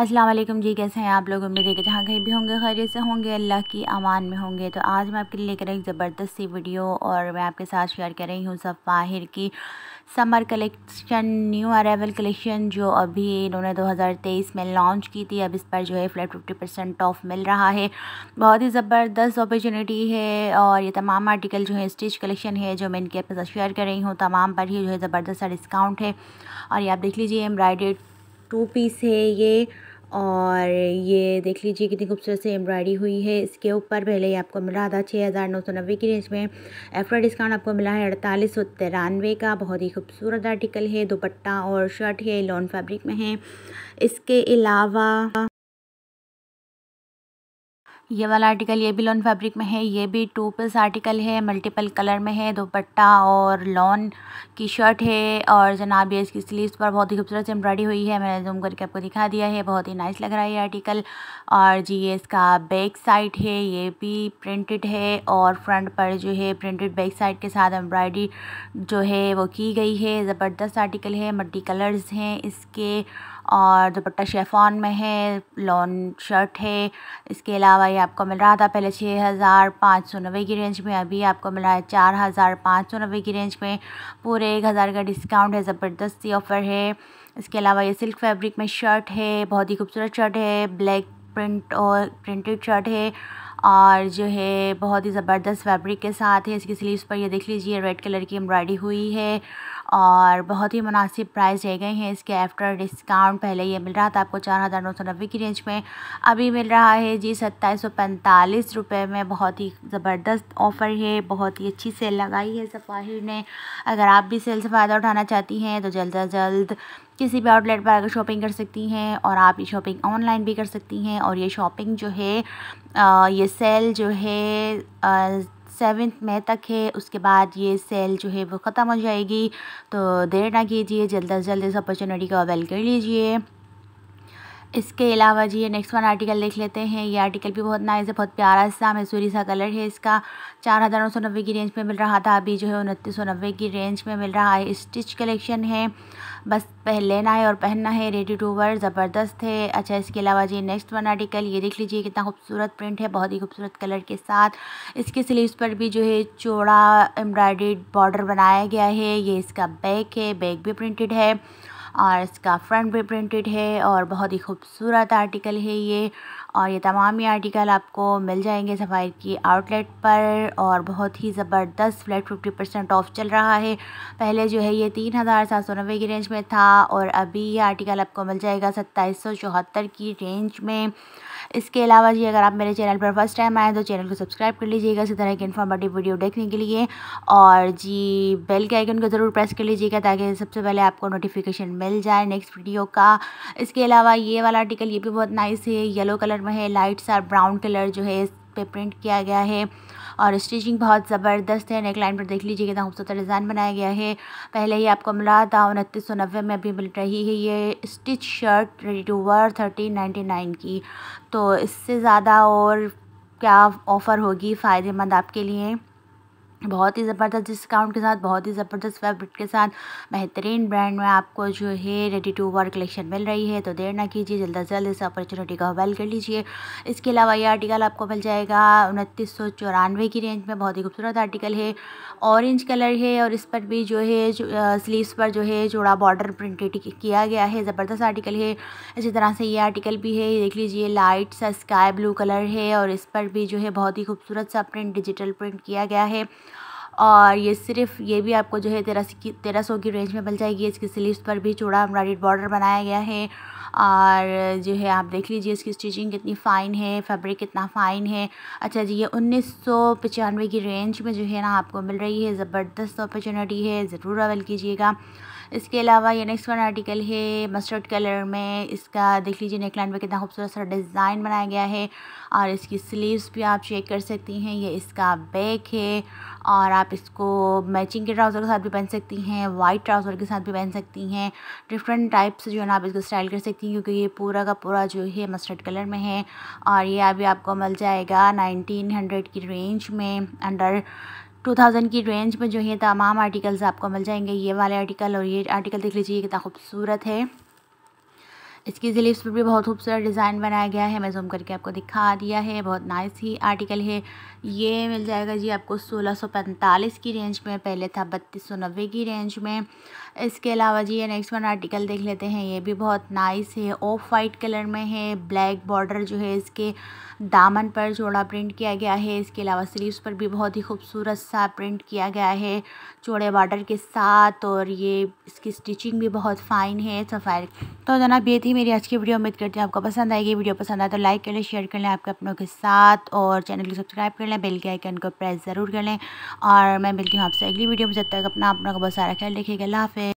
अस्सलाम वालेकुम जी कैसे हैं आप लोग उम्मीद है कि जहाँ कहीं भी होंगे खैरियत से होंगे अल्लाह की अमान में होंगे तो आज मैं आपके लिए लेकर एक ज़बरदस्त सी वीडियो और मैं आपके साथ शेयर कर रही हूँ सब माहिर की summer collection new arrival collection जो अभी इन्होंने 2023 में लॉन्च की थी अब इस पर जो है फ्लैट फिफ्टी परसेंट ऑफ मिल रहा है बहुत ही ज़बरदस्त अपॉर्चुनिटी है और ये तमाम आर्टिकल जो है स्टिच कलेक्शन है जो मैं इनके आपके साथ शेयर कर रही हूँ तमाम पर ही जो है ज़बरदस्त सा डिस्काउंट है और ये आप देख लीजिए एम्ब्रॉयडेड टू पीस है ये और ये देख लीजिए कितनी खूबसूरत से एम्ब्रॉयडरी हुई है इसके ऊपर पहले ही आपको मिला था छः हज़ार नौ सौ नब्बे की रेंज में एफ्रा डिस्काउंट आपको मिला है अड़तालीस सौ तिरानवे का बहुत ही खूबसूरत आर्टिकल है दुपट्टा और शर्ट है लॉन फैब्रिक में है इसके अलावा ये वाला आर्टिकल ये भी लॉन फैब्रिक में है ये भी टू पीस आर्टिकल है मल्टीपल कलर में है दोपट्टा और लॉन की शर्ट है और जनाब ये इसकी स्लीव्स पर बहुत ही खूबसूरत एम्ब्रॉयडरी हुई है मैंने जूम करके आपको दिखा दिया है बहुत ही नाइस लग रहा है ये आर्टिकल और जी ये इसका बैक साइड है ये भी प्रिंटेड है और फ्रंट पर जो है प्रिंटेड बैक साइड के साथ एम्ब्रॉयडरी जो है वो की गई है ज़बरदस्त आर्टिकल है मल्टी कलर्स हैं इसके और दुपट्टा शेफॉन में है लॉन शर्ट है इसके अलावा ये आपको मिल रहा था पहले छः हज़ार पाँच सौ नब्बे की रेंज में अभी आपको मिल रहा है चार हज़ार पाँच सौ नब्बे की रेंज में पूरे एक हज़ार का डिस्काउंट है ज़बरदस्ती ऑफ़र है इसके अलावा ये सिल्क फैब्रिक में शर्ट है बहुत ही खूबसूरत शर्ट है ब्लैक प्रिंट और प्रिंटेड शर्ट है और जो है बहुत ही ज़बरदस्त फैब्रिक के साथ है इसकी स्लीव्स पर ये देख लीजिए रेड कलर की एम्ब्रॉयडरी हुई है और बहुत ही मुनासिब प्राइस रह गए हैं इसके आफ्टर डिस्काउंट पहले ये मिल रहा था आपको चार हज़ार नौ सौ नब्बे की रेंज में अभी मिल रहा है जी सत्ताईस सौ पैंतालीस रुपये में बहुत ही ज़बरदस्त ऑफ़र है बहुत ही अच्छी सेल लगाई है सफ़ाहिर ने अगर आप भी सेल से फ़ायदा उठाना चाहती हैं तो जल्द अज जल्द किसी भी आउटलेट पर आकर शॉपिंग कर सकती हैं और आप ये शॉपिंग ऑनलाइन भी कर सकती हैं और ये शॉपिंग जो है आ, ये सेल जो है सेवन्थ मई तक है उसके बाद ये सेल जो है वो ख़त्म हो जाएगी तो देर ना कीजिए जल्द अज जल्द इस अपॉर्चुनिटी को अवेल कर लीजिए इसके अलावा जी ये नेक्स्ट वन आर्टिकल देख लेते हैं ये आर्टिकल भी बहुत नाइस है बहुत प्यारा सा मैसूरी सा कलर है इसका चार हज़ार नौ सौ नब्बे की रेंज में मिल रहा था अभी जो है उनतीस सौ नब्बे की रेंज में मिल रहा है स्टिच कलेक्शन है बस पहन लेना है और पहनना है रेडी टू वर ज़बरदस्त है अच्छा इसके अलावा जी नेक्स्ट वन आर्टिकल ये देख लीजिए कितना खूबसूरत प्रिंट है बहुत ही खूबसूरत कलर के साथ इसके स्लीव्स पर भी जो है चौड़ा एम्ब्रॉयड बॉर्डर बनाया गया है ये इसका बैग है बैग भी प्रिंटेड है और इसका फ्रंट भी प्रिंटेड है और बहुत ही खूबसूरत आर्टिकल है ये और ये तमाम ही आर्टिकल आपको मिल जाएंगे सफ़ाई की आउटलेट पर और बहुत ही ज़बरदस्त फ्लैट फिफ्टी परसेंट ऑफ चल रहा है पहले जो है ये तीन हज़ार सात सौ नब्बे की रेंज में था और अभी ये आर्टिकल आपको मिल जाएगा सत्ताईस सौ चौहत्तर की रेंज में इसके अलावा जी अगर आप मेरे चैनल पर फर्स्ट टाइम आए तो चैनल को सब्सक्राइब कर लीजिएगा इसी तरह की इन्फॉर्मेटिव वीडियो देखने के लिए और जी बेल के आइकन को ज़रूर प्रेस कर लीजिएगा ताकि सबसे पहले आपको नोटिफिकेशन मिल जाए नेक्स्ट वीडियो का इसके अलावा ये वाला आर्टिकल ये भी बहुत नाइस है येलो कलर कलर में है लाइट्स और ब्राउन कलर जो है इस पर प्रिंट किया गया है और स्टिचिंग बहुत ज़बरदस्त है नेक लाइन पर देख लीजिए कितना खूबसूरत डिज़ाइन बनाया गया है पहले ही आपको मिला था उनतीस सौ नब्बे में अभी मिल रही है ये stitch shirt ready to wear thirteen ninety nine की तो इससे ज़्यादा और क्या ऑफ़र होगी फ़ायदेमंद आपके लिए बहुत ही ज़बरदस्त डिस्काउंट के साथ बहुत ही ज़बरदस्त फैब्रिक के साथ बेहतरीन ब्रांड में आपको जो है रेडी टू वर्क कलेक्शन मिल रही है तो देर ना कीजिए जल्द से जल्द इस अपॉर्चुनिटी का अवेल कर लीजिए इसके अलावा ये आर्टिकल आपको मिल जाएगा उनतीस सौ चौरानवे की रेंज में बहुत ही खूबसूरत आर्टिकल है ऑरेंज कलर है और इस पर भी जो है स्लीवस पर जो है जोड़ा बॉर्डर प्रिंटेड किया गया है ज़बरदस्त आर्टिकल है इसी तरह से ये आर्टिकल भी है देख लीजिए लाइट सा स्काई ब्लू कलर है और इस पर भी जो है बहुत ही खूबसूरत सा प्रिंट डिजिटल प्रिंट किया गया है और ये सिर्फ ये भी आपको जो है तेरह की तेरह सौ की रेंज में मिल जाएगी इसकी स्लीव्स पर भी चूड़ा एम्ब्रॉयड बॉर्डर बनाया गया है और जो है आप देख लीजिए इसकी स्टिचिंग कितनी फ़ाइन है फैब्रिक कितना फ़ाइन है अच्छा जी ये उन्नीस सौ पचानवे की रेंज में जो है ना आपको मिल रही है ज़बरदस्त अपॉर्चुनिटी है ज़रूर अवेल कीजिएगा इसके अलावा ये नेक्स्ट वन आर्टिकल है मस्टर्ड कलर में इसका देख लीजिए नेकलाइन में कितना खूबसूरत सा डिज़ाइन बनाया गया है और इसकी स्लीव्स भी आप चेक कर सकती हैं ये इसका बैक है और आप इसको मैचिंग के ट्राउज़र के साथ भी पहन सकती हैं वाइट ट्राउज़र के साथ भी पहन सकती हैं डिफरेंट टाइप्स जो है ना आप इसको स्टाइल कर सकती हैं क्योंकि ये पूरा का पूरा जो है मस्टर्ड कलर में है और ये अभी आपको मिल जाएगा नाइनटीन हंड्रेड की रेंज में अंडर टू थाउजेंड की रेंज में जो है तमाम आर्टिकल्स आपको मिल जाएंगे ये वाले आर्टिकल और ये आर्टिकल देख लीजिए कितना खूबसूरत है इसकी स्लीव्स पर भी बहुत खूबसूरत डिज़ाइन बनाया गया है मैं जूम करके आपको दिखा दिया है बहुत नाइस ही आर्टिकल है ये मिल जाएगा जी आपको सोलह सौ पैंतालीस की रेंज में पहले था बत्तीस सौ नब्बे की रेंज में इसके अलावा जी ये नेक्स्ट वन आर्टिकल देख लेते हैं ये भी बहुत नाइस है ऑफ वाइट कलर में है ब्लैक बॉर्डर जो है इसके दामन पर चौड़ा प्रिंट किया गया है इसके अलावा स्लीव्स पर भी बहुत ही खूबसूरत सा प्रिंट किया गया है चौड़े बॉर्डर के साथ और ये इसकी स्टिचिंग भी बहुत फ़ाइन है सफ़ाई तो जनाब ये थी थी मेरी आज की वीडियो उम्मीद करती हूँ आपको पसंद आएगी वीडियो पसंद आए तो लाइक कर लें शेयर कर लें आपके अपनों के साथ और चैनल को सब्सक्राइब कर लें बेल के आइकन को प्रेस ज़रूर कर लें और मैं मिलती हूँ आपसे अगली वीडियो में जब तक अपना अपनों का बहुत सारा ख्याल रखिएगा हाफि